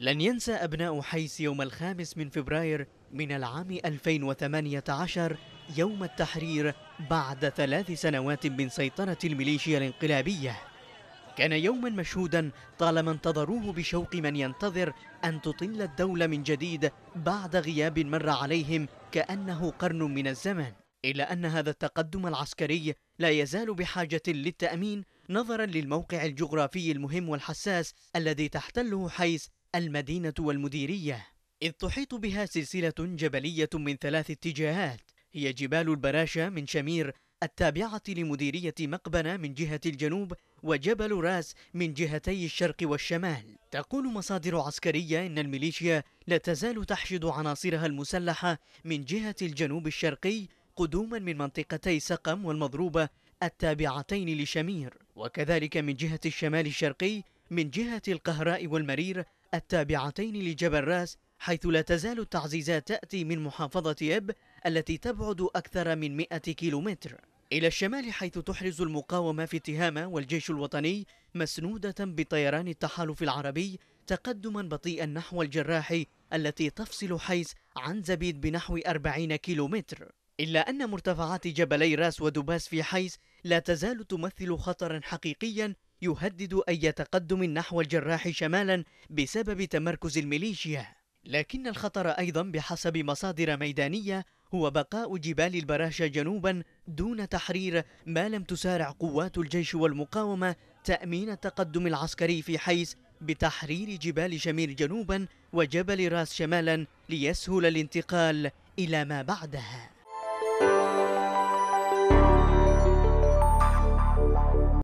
لن ينسى أبناء حيس يوم الخامس من فبراير من العام 2018 يوم التحرير بعد ثلاث سنوات من سيطرة الميليشيا الانقلابية كان يوما مشهودا طالما انتظروه بشوق من ينتظر أن تطل الدولة من جديد بعد غياب مر عليهم كأنه قرن من الزمن إلا أن هذا التقدم العسكري لا يزال بحاجة للتأمين نظرا للموقع الجغرافي المهم والحساس الذي تحتله حيث المدينة والمديرية إذ تحيط بها سلسلة جبلية من ثلاث اتجاهات هي جبال البراشة من شمير التابعة لمديرية مقبنة من جهة الجنوب وجبل راس من جهتي الشرق والشمال تقول مصادر عسكرية إن الميليشيا لا تزال تحشد عناصرها المسلحة من جهة الجنوب الشرقي قدوما من منطقتي سقم والمضروبة التابعتين لشمير وكذلك من جهة الشمال الشرقي من جهة القهراء والمرير التابعتين لجبل راس حيث لا تزال التعزيزات تأتي من محافظة إب التي تبعد أكثر من 100 كيلومتر إلى الشمال حيث تحرز المقاومة في تهامة والجيش الوطني مسنودة بطيران التحالف العربي تقدما بطيئا نحو الجراح التي تفصل حيز عن زبيد بنحو 40 كيلومتر إلا أن مرتفعات جبلي راس ودباس في حيز لا تزال تمثل خطرا حقيقيا يهدد أي تقدم نحو الجراح شمالا بسبب تمركز الميليشيا لكن الخطر أيضا بحسب مصادر ميدانية هو بقاء جبال البراشة جنوبا دون تحرير ما لم تسارع قوات الجيش والمقاومة تأمين التقدم العسكري في حيث بتحرير جبال شمير جنوبا وجبل راس شمالا ليسهل الانتقال إلى ما بعدها